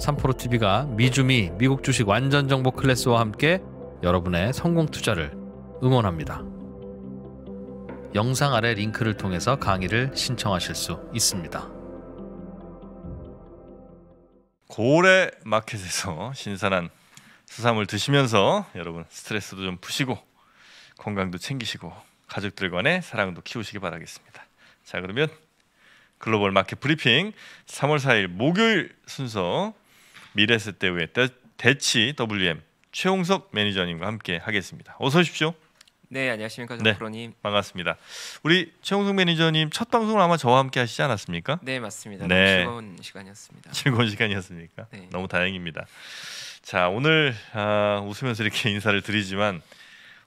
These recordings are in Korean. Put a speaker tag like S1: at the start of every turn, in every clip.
S1: 삼프로TV가 미주미 미국 주식 완전 정보 클래스와 함께 여러분의 성공 투자를 응원합니다. 영상 아래 링크를 통해서 강의를 신청하실 수 있습니다.
S2: 고래 마켓에서 신선한 수산물 드시면서 여러분 스트레스도 좀 푸시고 건강도 챙기시고 가족들 간의 사랑도 키우시기 바라겠습니다. 자 그러면 글로벌 마켓 브리핑 3월 4일 목요일 순서 미래세대우의 대치 WM 최홍석 매니저님과 함께 하겠습니다. 어서 오십시오.
S3: 네, 안녕하십니까 네, 정프로님.
S2: 반갑습니다. 우리 최홍석 매니저님 첫 방송을 아마 저와 함께 하시지 않았습니까? 네, 맞습니다. 네. 즐거운 시간이었습니다. 즐거운 시간이었습니까? 네. 너무 다행입니다. 자, 오늘 아, 웃으면서 이렇게 인사를 드리지만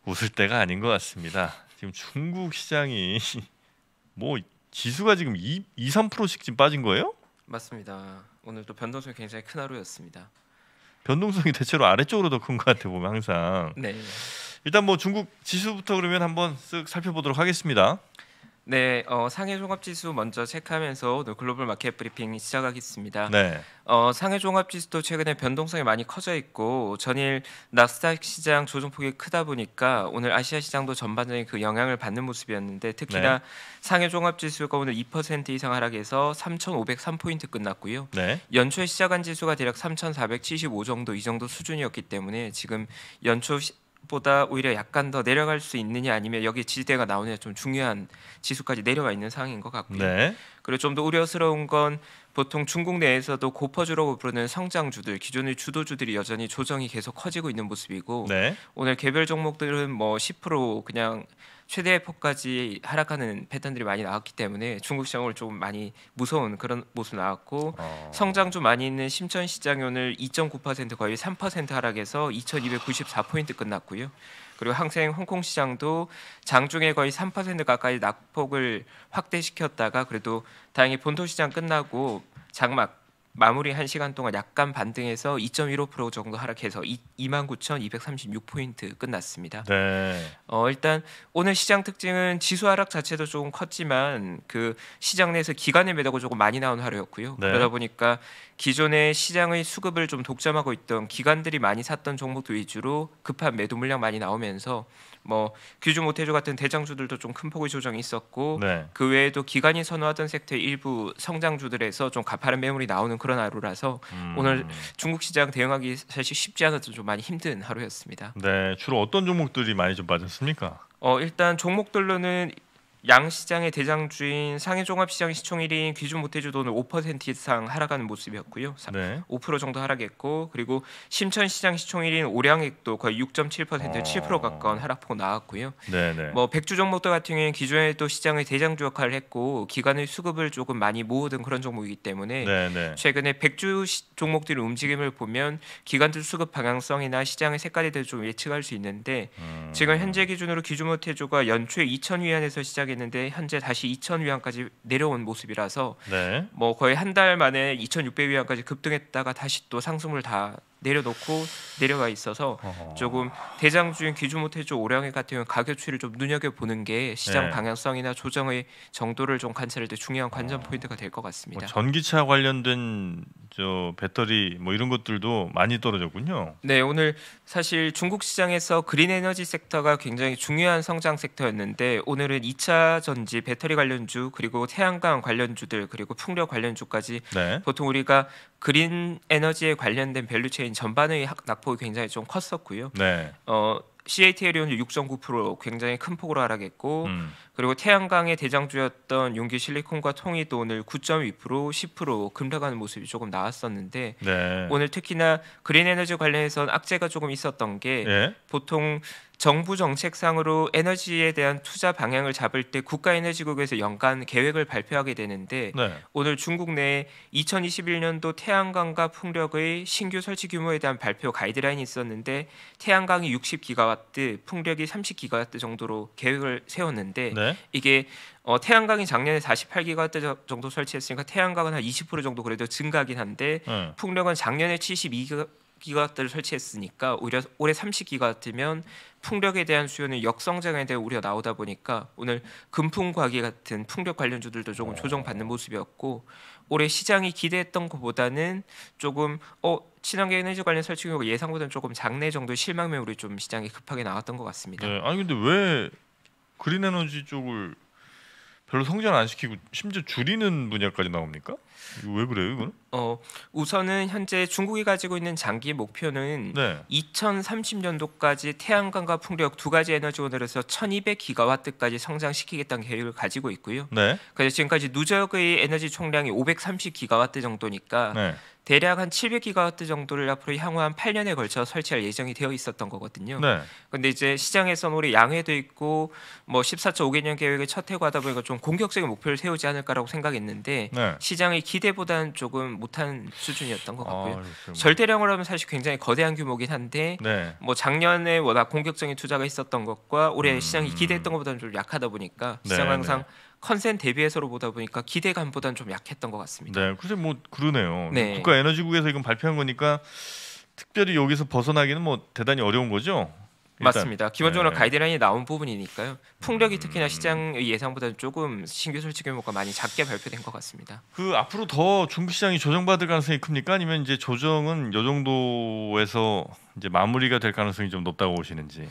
S2: 웃을 때가 아닌 것 같습니다. 지금 중국 시장이 뭐 지수가 지금 2, 2 3%씩 지금 빠진 거예요?
S3: 맞습니다. 오늘도 변동성이 굉장히 큰 하루였습니다.
S2: 변동성이 대체로 아래쪽으로 더 큰 것 같아 보면 항상. 네. 일단 뭐 중국 지수부터 그러면 한번 쓱 살펴보도록 하겠습니다.
S3: 네, 어, 상해 종합지수 먼저 체크하면서 오늘 글로벌 마켓 브리핑 시작하겠습니다. 네. 어, 상해 종합지수도 최근에 변동성이 많이 커져 있고 전일 나스닥 시장 조정폭이 크다 보니까 오늘 아시아 시장도 전반적인 그 영향을 받는 모습이었는데 특히나 네. 상해 종합지수가 오늘 2% 이상 하락해서 3,503포인트 끝났고요. 네. 연초에 시작한 지수가 대략 3,475 정도 이 정도 수준이었기 때문에 지금 연초 시, 보다 오히려 약간 더 내려갈 수 있느냐 아니면 여기 지지대가 나오느냐 좀 중요한 지수까지 내려와 있는 상황인 것 같고요. 네. 그리고 좀 더 우려스러운 건 보통 중국 내에서도 고퍼주라고 부르는 성장주들 기존의 주도주들이 여전히 조정이 계속 커지고 있는 모습이고 네. 오늘 개별 종목들은 뭐 10% 그냥 최대 폭까지 하락하는 패턴들이 많이 나왔기 때문에 중국 시장을 조금 많이 무서운 그런 모습 나왔고 어. 성장 좀 많이 있는 심천 시장 오늘 2.9% 거의 3% 하락해서 2,294포인트 끝났고요. 그리고 항생 홍콩 시장도 장중에 거의 3% 가까이 낙폭을 확대시켰다가 그래도 다행히 본토 시장 끝나고 장막 마무리 1시간 동안 약간 반등해서 2.15% 정도 하락해서 29,236포인트 끝났습니다. 네. 어, 일단 오늘 시장 특징은 지수 하락 자체도 조금 컸지만 그 시장 내에서 기간의 매도가 조금 많이 나온 하루였고요. 네. 그러다 보니까 기존의 시장의 수급을 좀 독점하고 있던 기관들이 많이 샀던 종목도 위주로 급한 매도 물량 많이 나오면서 뭐 규주 모태주 같은 대장주들도 좀 큰 폭의 조정이 있었고 네. 그 외에도 기관이 선호하던 섹터 일부 성장주들에서 좀 가파른 매물이 나오는 그런 그런 하루라서 음. 오늘 중국 시장 대응하기 사실 쉽지 않았던 좀 많이 힘든 하루였습니다.
S2: 네, 주로 어떤 종목들이 많이 좀 빠졌습니까?
S3: 어 일단 종목들로는 양시장의 대장주인 상해종합시장 시총일인 귀준 모태주도는 5% 이상 하락하는 모습이었고요. 네. 5% 정도 하락했고 그리고 심천시장 시총일인 오량액도 거의 6.7% 어... 7% 가까운 하락폭 나왔고요. 네네. 네. 뭐 백주 종목들 같은 경우에는 기존에 또 시장의 대장주 역할을 했고 기간의 수급을 조금 많이 모으던 그런 종목이기 때문에 네네. 네. 최근에 백주 종목들의 움직임을 보면 기관들 수급 방향성이나 시장의 색깔에 대해 좀 예측할 수 있는데 음... 지금 현재 기준으로 기준 모태주가 연초에 2천 위안에서 시작이 있는데 현재 다시 2천 위안까지 내려온 모습이라서 네. 뭐 거의 한 달 만에 2,600 위안까지 급등했다가 다시 또 상승을 다 내려놓고 내려가 있어서 어허. 조금 대장주인 기주모태 주 오량일 같은 경 가격 추이를 좀 눈여겨 보는 게 시장 네. 방향성이나 조정의 정도를 좀 관찰할 때 중요한 관전 어. 포인트가 될 것 같습니다. 뭐
S2: 전기차 관련된 저 배터리 뭐 이런 것들도 많이 떨어졌군요.
S3: 네, 오늘 사실 중국 시장에서 그린 에너지 섹터가 굉장히 중요한 성장 섹터였는데 오늘은 2차 전지 배터리 관련주 그리고 태양광 관련주들 그리고 풍력 관련주까지 네. 보통 우리가 그린 에너지에 관련된 밸류체인 전반의 낙폭이 굉장히 좀 컸었고요. 네. 어, CATL은 6.9% 굉장히 큰 폭으로 하락했고 음. 그리고 태양광의 대장주였던 용기 실리콘과 통이도 오늘 9.2% 10% 급락하는 모습이 조금 나왔었는데 네. 오늘 특히나 그린 에너지 관련해서는 악재가 조금 있었던 게 예? 보통 정부 정책상으로 에너지에 대한 투자 방향을 잡을 때 국가에너지국에서 연간 계획을 발표하게 되는데 네. 오늘 중국 내 2021년도 태양광과 풍력의 신규 설치 규모에 대한 발표 가이드라인이 있었는데 태양광이 60기가와트, 풍력이 30기가와트 정도로 계획을 세웠는데 네. 이게 어, 태양광이 작년에 48기가와트 정도 설치했으니까 태양광은 한 20% 정도 그래도 증가긴 한데 네. 풍력은 작년에 72기가 30기가와트를 설치했으니까 오히려 올해 30기가와트면 풍력에 대한 수요는 역성장에 대해 우려 나오다 보니까 오늘 금풍과기 같은 풍력 관련주들도 조금 어. 조정받는 모습이었고 올해 시장이 기대했던 것보다는 조금 어 친환경 에너지 관련 설치 규모가 예상보다는 조금 작네 정도의 실망 매 우리 좀시장이 급하게 나왔던 것 같습니다. 네, 아니
S2: 근데 왜 그린 에너지 쪽을 별로 성장 안
S3: 시키고 심지어 줄이는 분야까지 나옵니까? 왜그래 이거는? 어 우선은 현재 중국이 가지고 있는 장기 목표는 네. 2030년도까지 태양광과 풍력 두 가지 에너지원으로서 1,200기가와트까지 성장시키겠다는 계획을 가지고 있고요. 네. 그래서 지금까지 누적의 에너지 총량이 530기가와트 정도니까 네. 대략 한 700기가와트 정도를 앞으로 향후 한 8년에 걸쳐 설치할 예정이 되어 있었던 거거든요. 네. 근데 이제 시장에선 뭐 우리 양해도 있고 뭐 14.5개년 계획의 첫 해고 하다 보니까 좀 공격적인 목표를 세우지 않을까라고 생각했는데 네. 시장의 기대보다는 조금 못한 수준이었던 것 같고요. 아, 절대량으로 하면 사실 굉장히 거대한 규모긴 한데 네. 뭐 작년에 워낙 공격적인 투자가 있었던 것과 올해 음, 시장이 기대했던 것보다는 좀 약하다 보니까 네, 시장 네. 항상 네. 컨센 대비해서로 보다 보니까 기대감보다는 좀 약했던 것 같습니다.
S2: 네, 글쎄 뭐 그러네요. 네. 국가에너지국에서 이건 발표한 거니까 특별히 여기서 벗어나기는 뭐 대단히 어려운 거죠. 맞습니다. 기본적으로 네.
S3: 가이드라인이 나온 부분이니까요. 풍력이 음. 특히나 시장 예상보다 조금 신규 설치 규모가 많이 작게 발표된 것 같습니다.
S2: 그 앞으로 더 중국 시장이 조정받을 가능성이 큽니까? 아니면 이제 조정은 요 정도에서 이제 마무리가 될 가능성이 좀 높다고 보시는지?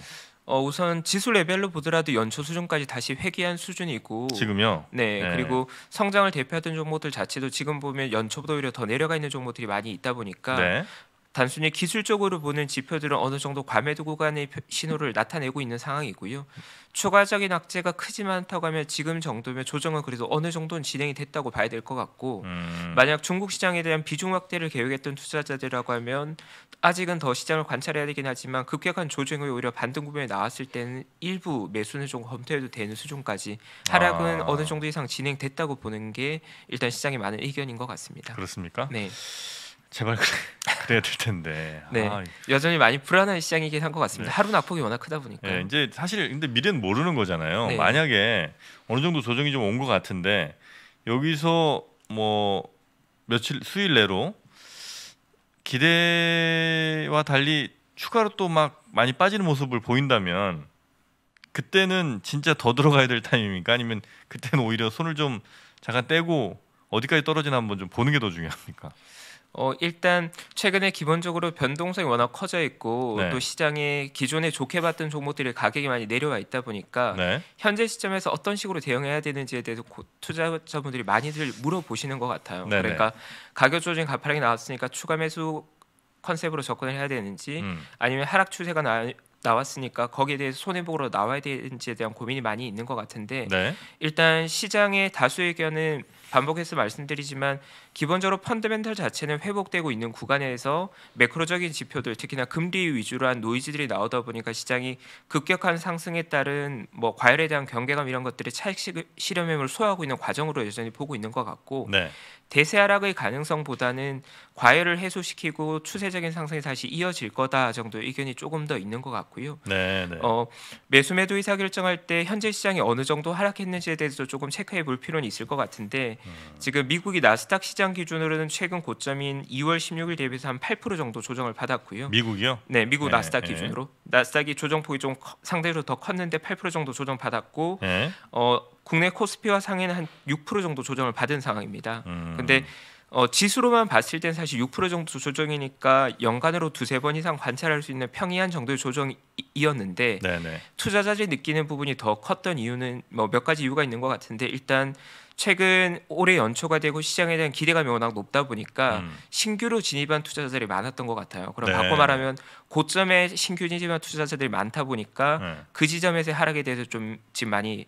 S3: 어, 우선 지수 레벨로 보더라도 연초 수준까지 다시 회귀한 수준이고 지금요. 네, 네, 그리고 성장을 대표하던 종목들 자체도 지금 보면 연초보다 오히려 더 내려가 있는 종목들이 많이 있다 보니까 네. 단순히 기술적으로 보는 지표들은 어느 정도 과매도 구간의 신호를 나타내고 있는 상황이고요. 추가적인 악재가 크지만 않다고 하면 지금 정도면 조정은 그래도 어느 정도는 진행이 됐다고 봐야 될 것 같고 음. 만약 중국 시장에 대한 비중 확대를 계획했던 투자자들이라고 하면 아직은 더 시장을 관찰해야 되긴 하지만 급격한 조정이 오히려 반등 구변에 나왔을 때는 일부 매수는 좀 검토해도 되는 수준까지 하락은 아. 어느 정도 이상 진행됐다고 보는 게 일단 시장의 많은 의견인 것 같습니다. 그렇습니까? 네. 제발
S2: 그래, 야될 텐데. 네, 아.
S3: 여전히 많이 불안한 시장이긴 한 것 같습니다. 네. 하루 낙폭이 워낙 크다 보니까.
S2: 네, 이제 사실 근데 미래는 모르는 거잖아요. 네. 만약에 어느 정도 조정이 좀 온 것 같은데 여기서 뭐 며칠 수일 내로 기대와 달리 추가로 또 막 많이 빠지는 모습을 보인다면 그때는 진짜 더 들어가야 될 타임입니까? 아니면 그때는 오히려 손을 좀
S3: 잠깐 떼고 어디까지 떨어지나 한번 좀 보는 게 더 중요합니까? 어, 일단 최근에 기본적으로 변동성이 워낙 커져 있고 네. 또 시장에 기존에 좋게 봤던 종목들의 가격이 많이 내려와 있다 보니까 네. 현재 시점에서 어떤 식으로 대응해야 되는지에 대해서 고, 투자자분들이 많이들 물어보시는 것 같아요. 네네. 그러니까 가격 조정 가파르게 나왔으니까 추가 매수 컨셉으로 접근을 해야 되는지 음. 아니면 하락 추세가 나, 나왔으니까 거기에 대해서 손해보러 나와야 되는지에 대한 고민이 많이 있는 것 같은데 네. 일단 시장의 다수 의견은 반복해서 말씀드리지만 기본적으로 펀드멘탈 자체는 회복되고 있는 구간에서 매크로적인 지표들 특히나 금리 위주로 한 노이즈들이 나오다 보니까 시장이 급격한 상승에 따른 뭐 과열에 대한 경계감 이런 것들이 차익 실현임을 소화하고 있는 과정으로 여전히 보고 있는 것 같고 네. 대세하락의 가능성보다는 과열을 해소시키고 추세적인 상승이 다시 이어질 거다 정도 의견이 조금 더 있는 것 같고요. 네, 네. 어, 매수 매도 의사 결정할 때 현재 시장이 어느 정도 하락했는지에 대해서 조금 체크해 볼 필요는 있을 것 같은데 음. 지금 미국이 나스닥 시장 기준으로는 최근 고점인 2월 16일 대비해서 한 8% 정도 조정을 받았고요. 미국이요? 네, 미국 네, 나스닥 네. 기준으로 나스닥이 조정폭이 좀 커, 상대로 더 컸는데 8% 정도 조정 받았고 네. 어, 국내 코스피와 상해는 한 6% 정도 조정을 받은 상황입니다. 그런데 음. 어, 지수로만 봤을 때는 사실 6% 정도 조정이니까 연간으로 두세 번 이상 관찰할 수 있는 평이한 정도의 조정이었는데 네네. 투자자들이 느끼는 부분이 더 컸던 이유는 뭐 몇 가지 이유가 있는 것 같은데 일단 최근 올해 연초가 되고 시장에 대한 기대감이 워낙 높다 보니까 음. 신규로 진입한 투자자들이 많았던 것 같아요. 그럼 네. 바꿔 말하면 고점에 신규 진입한 투자자들이 많다 보니까 네. 그 지점에서 하락에 대해서 좀 지금 많이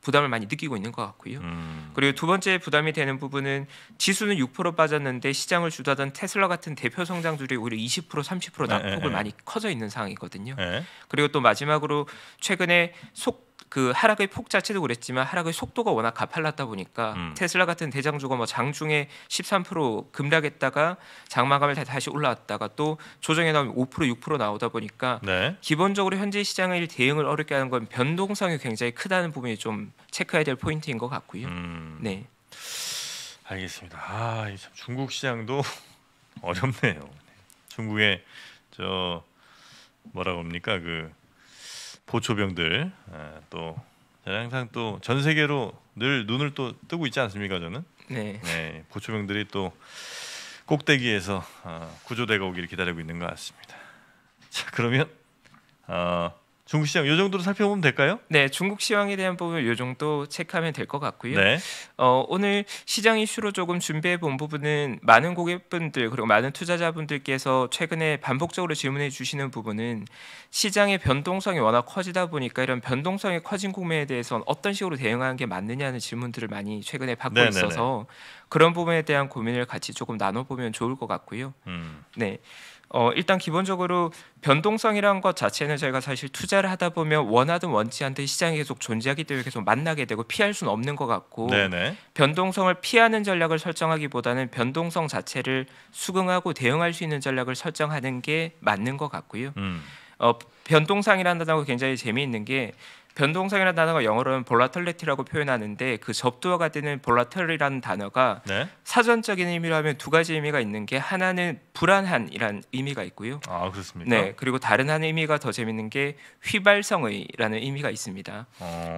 S3: 부담을 많이 느끼고 있는 것 같고요. 음. 그리고 두 번째 부담이 되는 부분은 지수는 6% 빠졌는데 시장을 주도하던 테슬라 같은 대표 성장주들이 오히려 20% 30% 낙폭을 네. 많이 커져 있는 상황이거든요. 에. 그리고 또 마지막으로 최근에 속그 하락의 폭 자체도 그랬지만 하락의 속도가 워낙 가팔랐다 보니까 음. 테슬라 같은 대장주가 뭐 장중에 13% 급락했다가 장마감을 다시 올라왔다가 또 조정에 나오면 5% 6% 나오다 보니까 네. 기본적으로 현재 시장의 대응을 어렵게 하는 건 변동성이 굉장히 크다는 부분이 좀 체크해야 될 포인트인 것 같고요. 음. 네. 알겠습니다. 아, 참 중국 시장도
S2: 어렵네요. 중국의 저 뭐라고 합니까 그 보초병들 예, 또 항상 또 전 세계로 늘 눈을 또 뜨고 있지 않습니까 저는 네, 네 보초병들이 또 꼭대기에서 어, 구조대가 오기를 기다리고 있는 것 같습니다 자 그러면 어, 중국
S3: 시장 요 정도로 살펴보면 될까요? 네, 중국 시황에 대한 부분 요 정도 체크하면 될 것 같고요. 네. 어, 오늘 시장 이슈로 조금 준비해 본 부분은 많은 고객분들 그리고 많은 투자자분들께서 최근에 반복적으로 질문해 주시는 부분은 시장의 변동성이 워낙 커지다 보니까 이런 변동성이 커진 구매에 대해서는 어떤 식으로 대응하는 게 맞느냐는 질문들을 많이 최근에 받고 네네네. 네, 네. 있어서 그런 부분에 대한 고민을 같이 조금 나눠보면 좋을 것 같고요. 음. 네. 어, 일단 기본적으로 변동성이라는 것 자체는 저희가 사실 투자를 하다 보면 원하든 원치 않든 시장이 계속 존재하기 때문에 계속 만나게 되고 피할 수는 없는 것 같고 네네. 변동성을 피하는 전략을 설정하기보다는 변동성 자체를 수긍하고 대응할 수 있는 전략을 설정하는 게 맞는 것 같고요. 음. 어, 변동성이라는 단어가 굉장히 재미있는 게 변동성이라는 단어가 영어로는 볼라틀리티라고 표현하는데 그 접두어가 되는 볼라틀이라는 단어가 네? 사전적인 의미로 하면 두 가지 의미가 있는 게 하나는 불안한이란 의미가 있고요. 아 그렇습니까? 네 그리고 다른 한 의미가 더 재밌는 게 휘발성의라는 의미가 있습니다.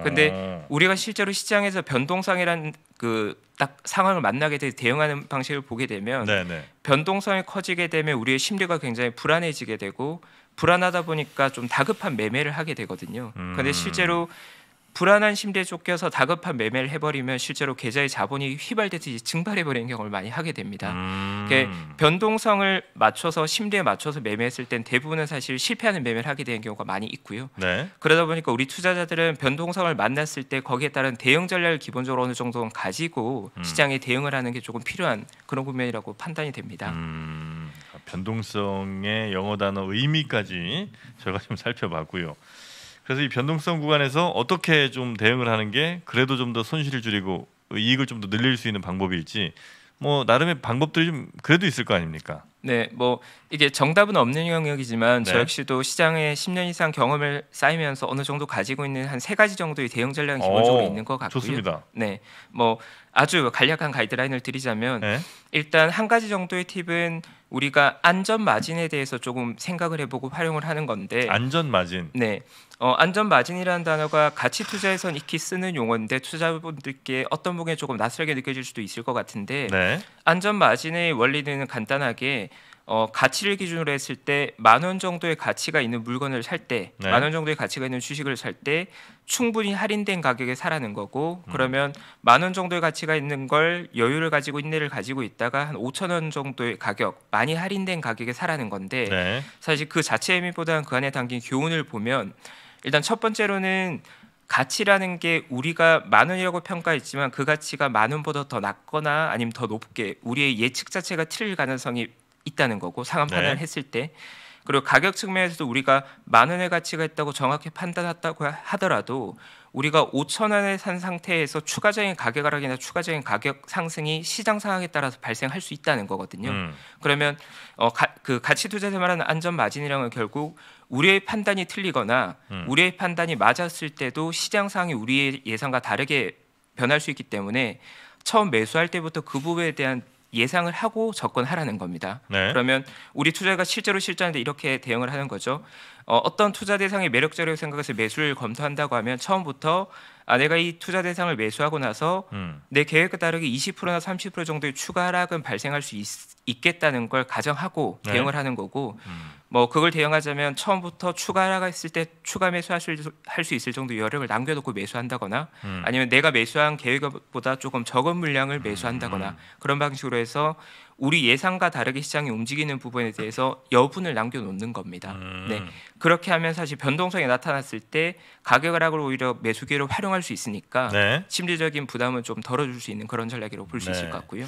S3: 그런데 어... 우리가 실제로 시장에서 변동성이라는그 딱 상황을 만나게 돼 대응하는 방식을 보게 되면 네네. 네. 변동성이 커지게 되면 우리의 심리가 굉장히 불안해지게 되고 불안하다 보니까 좀 다급한 매매를 하게 되거든요. 음. 그런데 실제로 불안한 심리에 쫓겨서 다급한 매매를 해버리면 실제로 계좌의 자본이 휘발되듯이 증발해버리는 경우를 많이 하게 됩니다. 음. 변동성을 맞춰서 심리에 맞춰서 매매했을 땐 대부분은 사실 실패하는 매매를 하게 되는 경우가 많이 있고요. 네. 그러다 보니까 우리 투자자들은 변동성을 만났을 때 거기에 따른 대응 전략을 기본적으로 어느 정도는 가지고 음. 시장에 대응을 하는 게 조금 필요한 그런 국면이라고 판단이 됩니다. 음.
S2: 변동성의 영어 단어 의미까지 저희가 좀 살펴봤고요. 그래서 이 변동성 구간에서 어떻게 좀 대응을 하는 게 그래도 좀 더 손실을 줄이고 이익을 좀 더 늘릴 수 있는 방법일지 뭐 나름의 방법들이 좀 그래도 있을 거 아닙니까?
S3: 네, 뭐 이게 정답은 없는 영역이지만 네. 저 역시도 시장에 10년 이상 경험을 쌓이면서 어느 정도 가지고 있는 한 세 가지 정도의 대응 전략이 어, 기본적으로 오, 있는 것 같고요. 좋습니다. 네, 뭐 아주 간략한 가이드라인을 드리자면 네. 일단 한 가지 정도의 팁은 우리가 안전 마진에 대해서 조금 생각을 해보고 활용을 하는 건데 안전 마진. 네, 어, 안전 마진이라는 단어가 가치 투자에선 익히 쓰는 용어인데 투자분들께 어떤 분에 조금 낯설게 느껴질 수도 있을 것 같은데 네. 안전 마진의 원리는 간단하게 어, 가치를 기준으로 했을 때 만 원 정도의 가치가 있는 물건을 살 때 만원 네. 정도의 가치가 있는 주식을 살 때 충분히 할인된 가격에 사라는 거고 음. 그러면 만 원 정도의 가치가 있는 걸 여유를 가지고 인내를 가지고 있다가 한 5천 원 정도의 가격 많이 할인된 가격에 사라는 건데 네. 사실 그 자체의 의미보다는 그 안에 담긴 교훈을 보면 일단 첫 번째로는 가치라는 게 우리가 만 원이라고 평가했지만 그 가치가 만 원보다 더 낮거나 아니면 더 높게 우리의 예측 자체가 틀릴 가능성이 있다는 거고 상한 네. 판단을 했을 때 그리고 가격 측면에서도 우리가 만 원의 가치가 있다고 정확히 판단했다고 하더라도 우리가 5천 원에 산 상태에서 추가적인 가격 하락이나 추가적인 가격 상승이 시장 상황에 따라서 발생할 수 있다는 거거든요. 음. 그러면 어, 가, 그 가치 투자에서 말하는 안전 마진이랑은 결국 우리의 판단이 틀리거나 음. 우리의 판단이 맞았을 때도 시장 상황이 우리의 예상과 다르게 변할 수 있기 때문에 처음 매수할 때부터 그 부분에 대한 예상을 하고 접근하라는 겁니다. 네. 그러면 우리 투자가 실제로 실전인데 이렇게 대응을 하는 거죠. 어, 떤 투자 대상이 매력적이라고 생각해서 매수를 검토한다고 하면 처음부터 아 내가 이 투자 대상을 매수하고 나서 음. 내 계획에 따르게 20%나 30% 정도의 추가 하락은 발생할 수 있, 겠다는걸 가정하고 네. 대응을 하는 거고 음. 뭐 그걸 대응하자면 처음부터 추가가 라 있을 때 추가 매수할 수, 할수 있을 정도 여력을 남겨놓고 매수한다거나 음. 아니면 내가 매수한 계획보다 조금 적은 물량을 매수한다거나 음. 그런 방식으로 해서 우리 예상과 다르게 시장이 움직이는 부분에 대해서 여분을 남겨놓는 겁니다. 음. 네 그렇게 하면 사실 변동성이 나타났을 때 가격 하락을 오히려 매수 기로 활용할 수 있으니까 네. 심리적인 부담은 좀 덜어줄 수 있는 그런 전략이라고 볼수 네. 있을 것 같고요.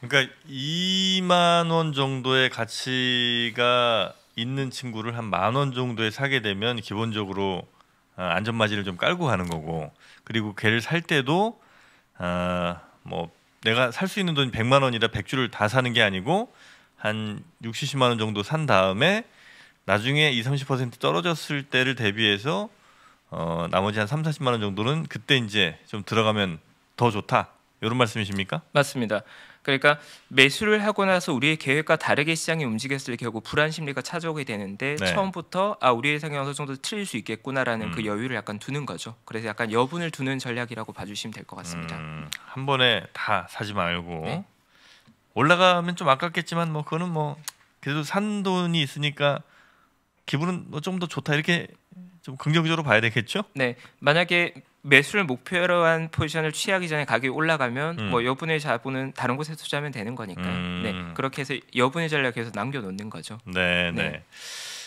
S3: 그러니까 2만 원 정도의
S2: 가치가 있는 친구를 한 만 원 정도에 사게 되면 기본적으로 어, 안전마진을 좀 깔고 가는 거고 그리고 걔를 살 때도 아, 뭐 내가 살 수 있는 돈이 백만 원이라 백주를다 사는 게 아니고 한육십7만원 정도 산 다음에 나중에 이 삼십 퍼센트 떨어졌을 때를 대비해서 어, 나머지 한삼사십만원 정도는 그때 이제 좀 들어가면 더 좋다.
S3: 이런 말씀이십니까? 맞습니다. 그러니까 매수를 하고 나서 우리의 계획과 다르게 시장이 움직였을 경우 불안 심리가 찾아오게 되는데 네. 처음부터 아 우리의 예상이 어느 정도 틀릴 수 있겠구나라는 그 음. 그 여유를 약간 두는 거죠. 그래서 약간 여분을 두는 전략이라고 봐주시면 될 것 같습니다. 음,
S2: 한 번에 다 사지 말고 네? 올라가면 좀 아깝겠지만 뭐 그거는 뭐 그래도 산 돈이 있으니까 기분은 뭐 좀 더 좋다 이렇게 좀 긍정적으로 봐야 되겠죠?
S3: 네, 만약에 매수를 목표로 한 포지션을 취하기 전에 가격이 올라가면 음. 뭐 여분의 자본은 다른 곳에 투자하면 되는 거니까 음. 네, 그렇게 해서 여분의 전략에서 남겨놓는 거죠.
S2: 네, 네. 네.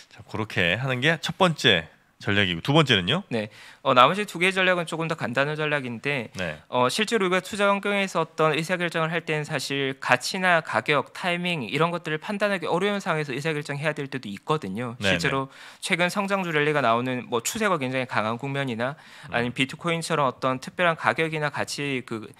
S2: 자, 그렇게 하는 게 첫 번째 전략이고 두 번째는요?
S3: 네, 어, 나머지 두 개의 전략은 조금 더 간단한 전략인데 네. 어, 실제로 우리가 투자 환경에서 어떤 의사결정을 할 때는 사실 가치나 가격, 타이밍 이런 것들을 판단하기 어려운 상황에서 의사결정해야 될 때도 있거든요. 네, 실제로 네. 최근 성장주 랠리가 나오는 뭐 추세가 굉장히 강한 국면이나 음. 아니면 비트코인처럼 어떤 특별한 가격이나 가치 그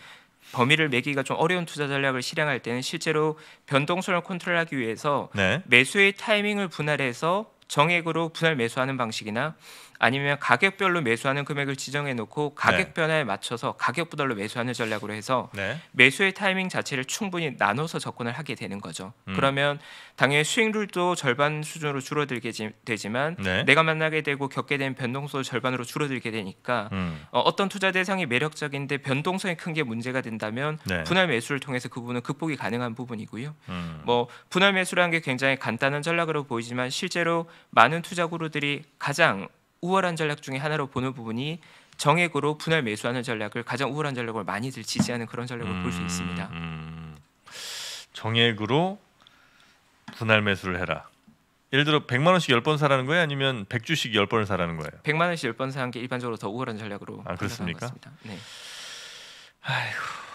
S3: 범위를 매기기가 좀 어려운 투자 전략을 실행할 때는 실제로 변동성을 컨트롤하기 위해서 네. 매수의 타이밍을 분할해서 정액으로 분할 매수하는 방식이나 아니면 가격별로 매수하는 금액을 지정해 놓고 네. 가격 변화에 맞춰서 가격 부달로 매수하는 전략으로 해서 네. 매수의 타이밍 자체를 충분히 나눠서 접근을 하게 되는 거죠. 음. 그러면 당연히 수익률도 절반 수준으로 줄어들게 되지만 네. 내가 만나게 되고 겪게 된 변동성도 절반으로 줄어들게 되니까 음. 어, 떤 투자 대상이 매력적인데 변동성이 큰 게 문제가 된다면 분할 매수를 통해서 그 부분은 극복이 가능한 부분이고요. 음. 뭐 분할 매수라는 게 굉장히 간단한 전략으로 보이지만 실제로 많은 투자 그룹들이 가장 우월한 전략 중에 하나로 보는 부분이 정액으로 분할 매수하는 전략을 가장 우월한 전략을 많이들 지지하는 그런 전략을 음, 볼수 있습니다. 음.
S2: 정액으로 분할 매수를 해라. 예를 들어 100만 원씩 10번 사라는 거예요? 아니면 100주씩 10번을 사라는 거예요?
S3: 100만 원씩 10번 사는 게 일반적으로 더 우월한 전략으로 아, 그렇습니까? 네.
S2: 아이고.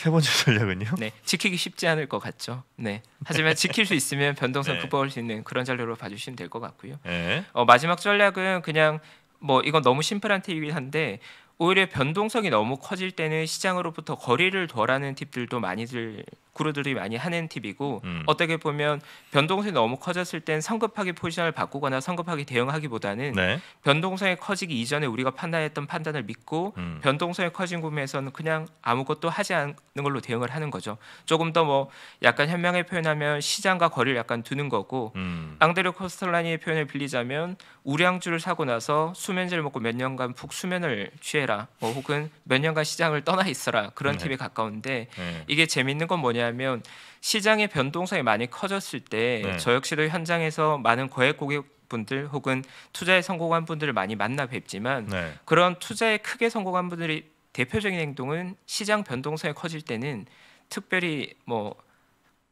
S2: 세 번째 전략은요?
S3: 네, 지키기 쉽지 않을 것 같죠. 네. 하지만 지킬 수 있으면 변동성 네. 극복할 수 있는 그런 전략으로 봐주시면 될 것 같고요. 네. 어, 마지막 전략은 그냥 뭐 이건 너무 심플한 팁이긴 한데 오히려 변동성이 너무 커질 때는 시장으로부터 거리를 덜라는 팁들도 많이들 구루들이 많이 하는 팁이고 음. 어떻게 보면 변동성이 너무 커졌을 땐 성급하게 포지션을 바꾸거나 성급하게 대응하기보다는 네. 변동성이 커지기 이전에 우리가 판단했던 판단을 믿고 음. 변동성이 커진 구매에서는 그냥 아무것도 하지 않는 걸로 대응을 하는 거죠. 조금 더 뭐 약간 현명하게 표현하면 시장과 거리를 약간 두는 거고 음. 앙드레 코스톨라니의 표현을 빌리자면 우량주를 사고 나서 수면제를 먹고 몇 년간 푹 수면을 취해라 뭐 혹은 몇 년간 시장을 떠나 있어라 그런 네. 팁에 가까운데 네. 이게 재밌는 건 뭐냐면 시장의 변동성이 많이 커졌을 때저 네. 역시도 현장에서 많은 거액 고객 분들 혹은 투자에 성공한 분들을 많이 만나 뵙지만 네. 그런 투자에 크게 성공한 분들이 대표적인 행동은 시장 변동성이 커질 때는 특별히 뭐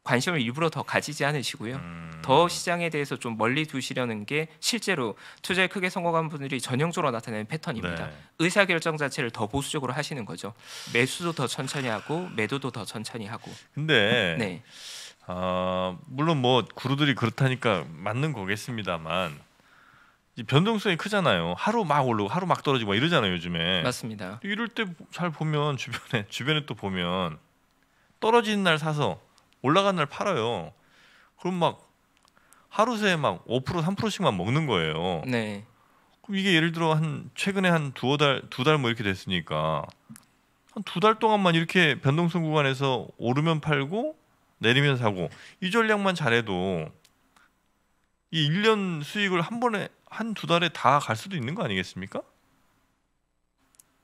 S3: 관심을 일부러 더 가지지 않으시고요. 음. 더 시장에 대해서 좀 멀리 두시려는 게 실제로 투자에 크게 성공한 분들이 전형적으로 나타내는 패턴입니다. 네. 의사 결정 자체를 더 보수적으로 하시는 거죠. 매수도 더 천천히 하고 매도도 더 천천히 하고.
S2: 근데 네. 어, 물론 뭐 구루들이 그렇다니까 맞는 거겠습니다만 변동성이 크잖아요. 하루 막 오르고 하루 막 떨어지고 막 이러잖아요 요즘에. 맞습니다. 이럴 때 잘 보면 주변에 주변에 또 보면 떨어지는 날 사서 올라간 날 팔아요. 그럼 막 하루 새에 막5% 3%씩만 먹는 거예요. 네. 그럼 이게 예를 들어 한 최근에 한 두어 달 두 달 뭐 이렇게 됐으니까 한 두 달 동안만 이렇게 변동성 구간에서 오르면 팔고 내리면 사고 이 전략만 잘해도 이 1년 수익을 한 번에 한 두 달에 다 갈 수도 있는 거 아니겠습니까?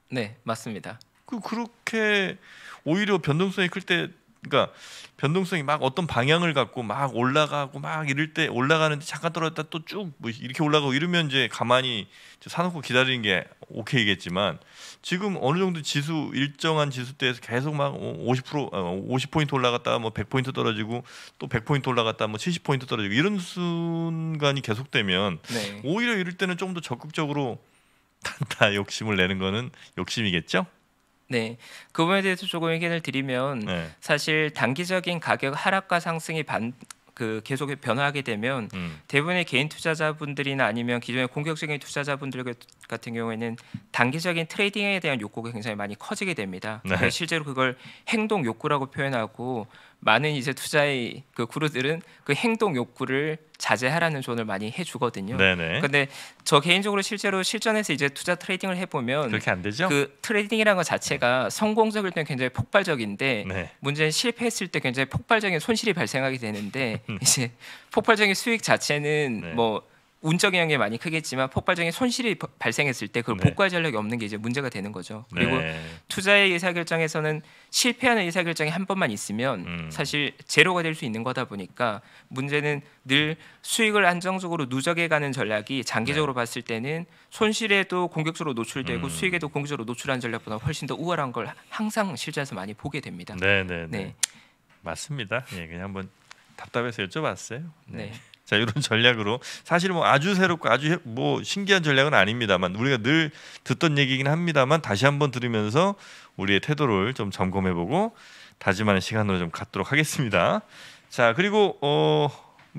S2: 네, 맞습니다. 그 그렇게 오히려 변동성이 클때 그러니까 변동성이 막 어떤 방향을 갖고 막 올라가고 막 이럴 때 올라가는데 잠깐 떨어졌다 또 쭉 뭐 이렇게 올라가고 이러면 이제 가만히 사놓고 기다리는 게 오케이겠지만 지금 어느 정도 지수 일정한 지수대에서 계속 막 50% 50포인트 어, 올라갔다 뭐 100포인트 떨어지고 또 100포인트 올라갔다 뭐 70포인트 떨어지고 이런 순간이 계속되면 네. 오히려 이럴 때는 좀 더 적극적으로
S3: 다 욕심을 내는 거는 욕심이겠죠? 네, 그 부분에 대해서 조금 의견을 드리면 네. 사실 단기적인 가격 하락과 상승이 반, 그 계속 변화하게 되면 음. 대부분의 개인 투자자분들이나 아니면 기존의 공격적인 투자자분들 같은 경우에는 단기적인 트레이딩에 대한 욕구가 굉장히 많이 커지게 됩니다. 네. 그러니까 실제로 그걸 행동 욕구라고 표현하고 많은 이제 투자의 그 그룹들은 그 행동 욕구를 자제하라는 조언을 많이 해주거든요. 네네. 근데 저 개인적으로 실제로 실전에서 이제 투자 트레이딩을 해보면 그렇게 안 되죠? 그 트레이딩이라는 것 자체가 성공적일 때 굉장히 폭발적인데 네. 문제는 실패했을 때 굉장히 폭발적인 손실이 발생하게 되는데 이제 폭발적인 수익 자체는 네. 뭐 운적 영향이 많이 크겠지만 폭발적인 손실이 발생했을 때 그걸 네. 복구할 전력이 없는 게 이제 문제가 되는 거죠. 네. 그리고 네. 투자의 의사결정에서는 실패하는 의사결정이 한 번만 있으면 음. 사실 제로가 될 수 있는 거다 보니까 문제는 늘 수익을 안정적으로 누적해가는 전략이 장기적으로 네. 봤을 때는 손실에도 공격적으로 노출되고 음. 수익에도 공격적으로 노출한 전략보다 훨씬 더 우월한 걸 항상 실제에서 많이 보게 됩니다. 네 네, 네. 네. 맞습니다. 예, 그냥 한번 답답해서 여쭤봤어요.
S2: 네. 네. 자 이런 전략으로 사실 뭐 아주 새롭고 아주 뭐 신기한 전략은 아닙니다만 우리가 늘 듣던 얘기긴 합니다만 다시 한번 들으면서 우리의 태도를 좀 점검해보고 다짐하는 시간으로 좀 갖도록 하겠습니다. 자 그리고 어,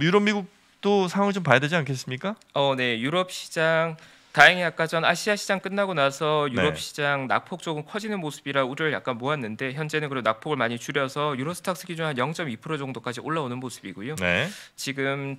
S2: 유럽 미국도 상황을 좀 봐야 되지 않겠습니까?
S3: 어, 네 유럽 시장 다행히 아까 전 아시아 시장 끝나고 나서 유럽 네. 시장 낙폭 조금 커지는 모습이라 우려를 약간 모았는데 현재는 그래도 낙폭을 많이 줄여서 유로스탁스 기준 한0.2% 정도까지 올라오는 모습이고요. 네. 지금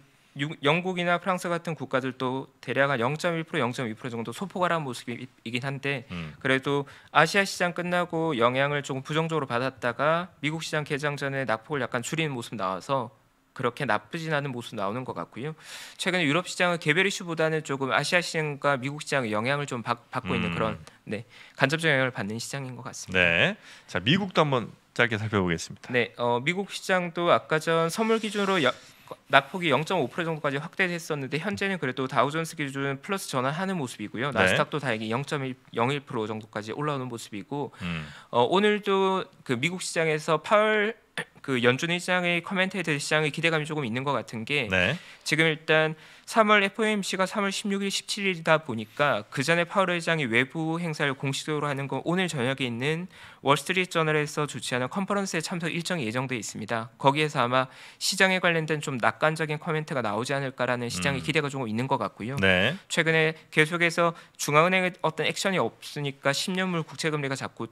S3: 영국이나 프랑스 같은 국가들도 대략 한0.1% 0.2% 정도 소폭하는 모습이긴 한데 음. 그래도 아시아 시장 끝나고 영향을 조금 부정적으로 받았다가 미국 시장 개장 전에 낙폭을 약간 줄이는 모습 나와서 그렇게 나쁘진 않은 모습 나오는 것 같고요. 최근에 유럽 시장은 개별 이슈보다는 조금 아시아 시장과 미국 시장의 영향을 좀 받, 고 음. 있는 그런 네, 간접적 영향을 받는 시장인 것 같습니다.
S2: 네, 자 미국도 한번 짧게 살펴보겠습니다.
S3: 네, 어, 미국 시장도 아까 전 선물 기준으로 여, 낙폭이 0.5% 정도까지 확대됐었는데 현재는 그래도 다우존스 기준 은 플러스 전환하는 모습이고요. 네. 나스닥도 다행히 0.01% 정도까지 올라오는 모습이고 음. 어, 오늘도 그 미국 시장에서 파월 그 연준 의장의 커멘테이터 시장의 기대감이 조금 있는 것 같은 게 네. 지금 일단 3월 FOMC가 3월 16일, 17일이다 보니까 그 전에 파월 회장이 외부 행사를 공식적으로 하는 건 오늘 저녁에 있는 월스트리트 저널에서 주최하는 컨퍼런스에 참석 일정이 예정돼 있습니다. 거기에서 아마 시장에 관련된 좀 낙관적인 코멘트가 나오지 않을까라는 시장의 음. 기대가 조금 있는 것 같고요. 네. 최근에 계속해서 중앙은행의 어떤 액션이 없으니까 10년물 국채 금리가 자꾸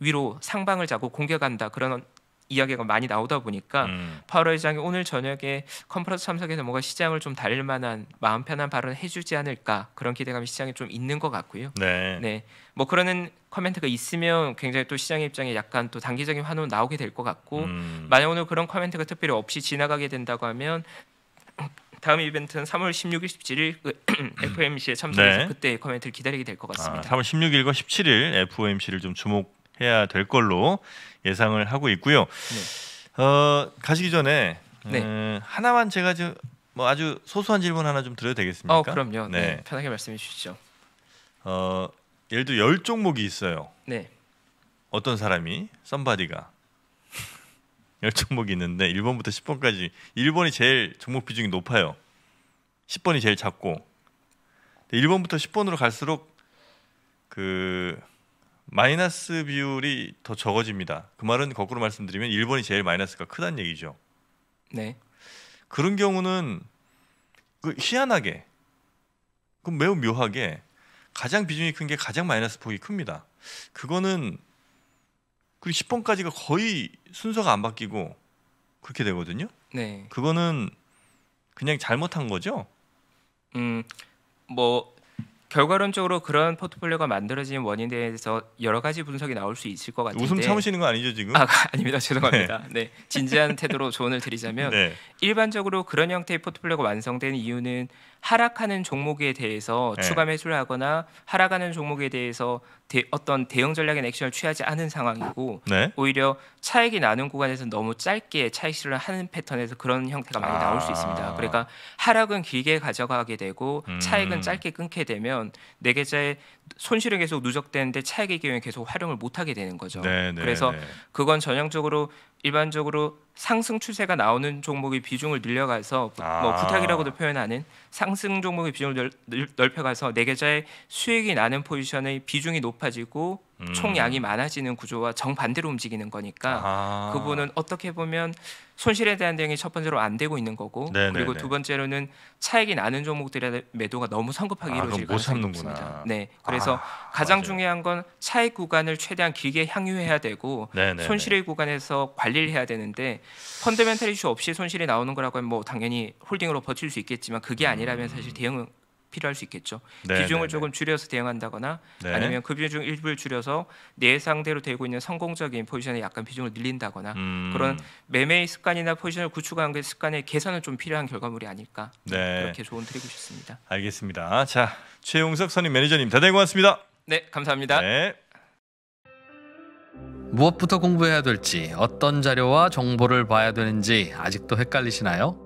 S3: 위로 상방을 자고 공격한다 그런 이야기가 많이 나오다 보니까 음. 파월 회장이 오늘 저녁에 컨퍼런스 참석해서 뭔가 시장을 좀 달릴 만한 마음 편한 발언 해주지 않을까 그런 기대감이 시장에 좀 있는 것 같고요. 네. 네. 뭐 그러는 커멘트가 있으면 굉장히 또 시장의 입장에 약간 또 단기적인 환호 나오게 될 것 같고 음. 만약 오늘 그런 커멘트가 특별히 없이 지나가게 된다고 하면 다음 이벤트는 3월 16일, 17일 그 FOMC에 참석해서 네. 그때 코멘트를 기다리게 될 것 같습니다.
S2: 아, 3월 16일과 17일 FOMC를 좀 주목 해야 될 걸로 예상을 하고 있고요. 네. 어, 가시기 전에 네. 음, 하나만 제가 좀뭐 아주 소소한 질문 하나 좀 드려도 되겠습니까? 어, 그럼요. 네. 네.
S3: 편하게 말씀해 주시죠.
S2: 어, 예를 들어 열 종목이 있어요. 네. 어떤 사람이 썸바디가 열 종목이 있는데 1번부터 10번까지 1번이 제일 종목 비중이 높아요. 10번이 제일 작고 1번부터 10번으로 갈수록 그 마이너스 비율이 더 적어집니다. 그 말은 거꾸로 말씀드리면 일본이 제일 마이너스가 크다는 얘기죠. 네. 그런 경우는 그 희한하게 그 매우 묘하게 가장 비중이 큰 게 가장 마이너스 폭이 큽니다. 그거는 그리 10번까지가 거의 순서가 안 바뀌고 그렇게 되거든요. 네. 그거는 그냥 잘못한 거죠.
S3: 음. 뭐 결과론적으로 그런 포트폴리오가 만들어진 원인에 대해서 여러 가지 분석이 나올 수 있을 것 같은데 웃음 참으시는 거 아니죠 지금? 아, 아닙니다 죄송합니다. 네, 네. 진지한 태도로 조언을 드리자면 네. 일반적으로 그런 형태의 포트폴리오가 완성된 이유는 하락하는 종목에 대해서 네. 추가 매수를 하거나 하락하는 종목에 대해서 대, 어떤 대응 전략이 액션을 취하지 않은 상황이고 네? 오히려 차익이 나는 구간에서 너무 짧게 차익 실현을 하는 패턴에서 그런 형태가 많이 나올 수 있습니다. 아. 그러니까 하락은 길게 가져가게 되고 음. 차익은 짧게 끊게 되면 내 계좌에 손실은 계속 누적되는데 차익의 경우에 계속 활용을 못하게 되는 거죠. 네, 네, 그래서 네. 그건 전형적으로 일반적으로 상승 추세가 나오는 종목의 비중을 늘려가서 아. 뭐 부탁이라고도 표현하는 상승 종목의 비중을 넓혀가서 내 네 계좌에 수익이 나는 포지션의 비중이 높아지고 음. 총량이 많아지는 구조와 정반대로 움직이는 거니까 아. 그분은 어떻게 보면 손실에 대한 대응이 첫 번째로 안 되고 있는 거고 네네네. 네, 그리고 네. 두 번째로는 차익이 나는 종목들의 매도가 너무 성급하게 아, 이루어질 가능성이 있습니다. 네, 그래서 아, 가장 맞아요. 중요한 건 차익 구간을 최대한 길게 향유해야 되고 네네네. 네, 손실의 구간에서 관리를 해야 되는데 펀드멘탈 이슈 없이 손실이 나오는 거라고 하면 뭐 당연히 홀딩으로 버틸 수 있겠지만 그게 아니라면 사실 음. 대응 필요할 수 있겠죠. 네, 비중을 네, 네. 조금 줄여서 대응한다거나 네. 아니면 그 비중 일부를 줄여서 내 상대로 되고 있는 성공적인 포지션에 약간 비중을 늘린다거나 음. 그런 매매의 습관이나 포지션을 구축한 그 습관의 계산은 좀 필요한 결과물이 아닐까 네. 그렇게 조언 드리고 싶습니다.
S2: 알겠습니다. 자 최용석 선임 매니저님 대단히 고맙습니다.
S3: 네 감사합니다.
S1: 무엇부터 공부해야 될지, 어떤 자료와 정보를 봐야 되는지 아직도 헷갈리시나요?